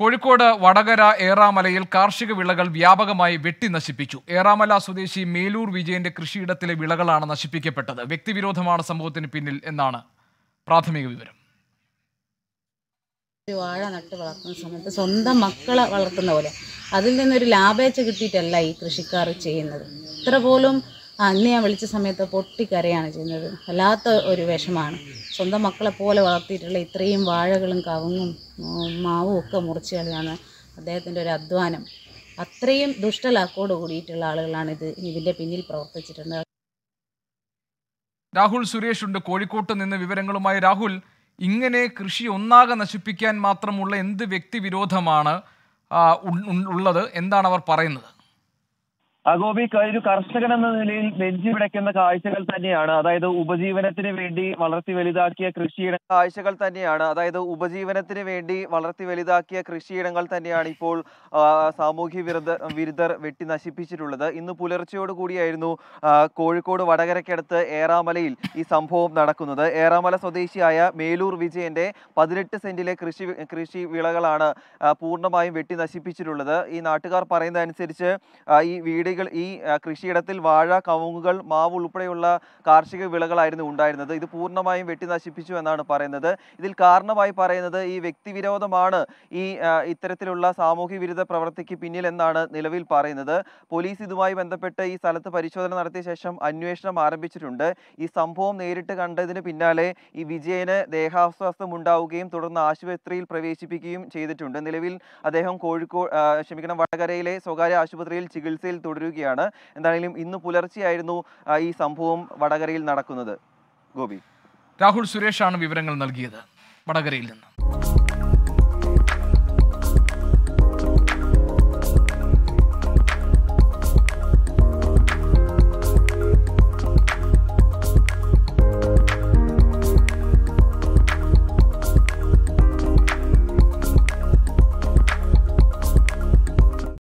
കോഴിക്കോട് വടകര ഏറാമലയിൽ കാർഷിക വിളകൾ വ്യാപകമായി വെട്ടി നശിപ്പിച്ചു ഏറാമല സ്വദേശി മേലൂർ വിജയന്റെ കൃഷിയിടത്തിലെ വിളകളാണ് നശിപ്പിക്കപ്പെട്ടത് വ്യക്തിവിരോധമാണ് സംഭവത്തിന് പിന്നിൽ എന്നാണ് പ്രാഥമിക വിവരം വാഴ നട്ട് വളർത്തുന്ന സമയത്ത് സ്വന്തം മക്കളെ വളർത്തുന്ന പോലെ അതിൽ നിന്നൊരു ലാഭേച്ച കിട്ടിയിട്ടല്ല ഈ കൃഷിക്കാർ ചെയ്യുന്നത് ഇത്ര പോലും അന്ന് ഞാൻ വിളിച്ച സമയത്ത് പൊട്ടിക്കരയാണ് ചെയ്യുന്നത് വല്ലാത്ത ഒരു വിഷമാണ് സ്വന്തം മക്കളെ പോലെ വളർത്തിയിട്ടുള്ള ഇത്രയും വാഴകളും കവുങ്ങും മാവും ഒക്കെ മുറിച്ച് കളിയാണ് അദ്ദേഹത്തിൻ്റെ ഒരു അധ്വാനം അത്രയും ദുഷ്ടലാക്കോട് കൂടിയിട്ടുള്ള ആളുകളാണ് ഇത് ഇതിൻ്റെ പിന്നിൽ പ്രവർത്തിച്ചിട്ടുണ്ട് രാഹുൽ സുരേഷ് ഉണ്ട് കോഴിക്കോട്ട് നിന്ന് വിവരങ്ങളുമായി രാഹുൽ ഇങ്ങനെ കൃഷി ഒന്നാകെ നശിപ്പിക്കാൻ മാത്രമുള്ള എന്ത് വ്യക്തിവിരോധമാണ് ഉള്ളത് എന്താണ് അവർ പറയുന്നത് അഗോബി ഒരു കർഷകൻ എന്ന നിലയിൽ നെഞ്ചി പിടയ്ക്കുന്ന കാഴ്ചകൾ തന്നെയാണ് അതായത് ഉപജീവനത്തിന് വേണ്ടി വളർത്തി വലുതാക്കിയ കൃഷിയിട കാഴ്ചകൾ തന്നെയാണ് അതായത് ഉപജീവനത്തിന് വേണ്ടി വളർത്തി വലുതാക്കിയ കൃഷിയിടങ്ങൾ തന്നെയാണ് ഇപ്പോൾ സാമൂഹ്യ വിരുദ്ധ വിരുദ്ധർ വെട്ടി നശിപ്പിച്ചിട്ടുള്ളത് ഇന്ന് പുലർച്ചയോട് കൂടിയായിരുന്നു കോഴിക്കോട് വടകരക്കടുത്ത് ഏറാമലയിൽ ഈ സംഭവം നടക്കുന്നത് ഏറാമല സ്വദേശിയായ മേലൂർ വിജയന്റെ പതിനെട്ട് സെന്റിലെ കൃഷി കൃഷി വിളകളാണ് പൂർണ്ണമായും വെട്ടി നശിപ്പിച്ചിട്ടുള്ളത് ഈ നാട്ടുകാർ പറയുന്നതനുസരിച്ച് ഈ വീട് ചെടികൾ ഈ കൃഷിയിടത്തിൽ വാഴ കവുങ്ങുകൾ മാവ് ഉൾപ്പെടെയുള്ള കാർഷിക വിളകളായിരുന്നു ഉണ്ടായിരുന്നത് ഇത് പൂർണ്ണമായും വെട്ടിനശിപ്പിച്ചു എന്നാണ് പറയുന്നത് ഇതിൽ കാരണമായി പറയുന്നത് ഈ വ്യക്തിവിരോധമാണ് ഈ ഇത്തരത്തിലുള്ള സാമൂഹ്യ വിരുദ്ധ പ്രവൃത്തിക്ക് പിന്നിലെന്നാണ് നിലവിൽ പറയുന്നത് പോലീസ് ഇതുമായി ബന്ധപ്പെട്ട് ഈ സ്ഥലത്ത് പരിശോധന നടത്തിയ ശേഷം അന്വേഷണം ആരംഭിച്ചിട്ടുണ്ട് ഈ സംഭവം നേരിട്ട് കണ്ടതിന് പിന്നാലെ ഈ വിജയന് ദേഹാസ്വാസ്ഥം ഉണ്ടാവുകയും തുടർന്ന് ആശുപത്രിയിൽ പ്രവേശിപ്പിക്കുകയും ചെയ്തിട്ടുണ്ട് നിലവിൽ അദ്ദേഹം കോഴിക്കോട് ക്ഷമിക്കണം വടകരയിലെ സ്വകാര്യ ആശുപത്രിയിൽ ചികിത്സയിൽ തുടരുന്നു തുടരുകയാണ് എന്തായാലും ഇന്ന് പുലർച്ചെയായിരുന്നു ഈ സംഭവം വടകരയിൽ നടക്കുന്നത് ഗോപി രാഹുൽ സുരേഷാണ് വിവരങ്ങൾ നൽകിയത് വടകരയിൽ നിന്ന്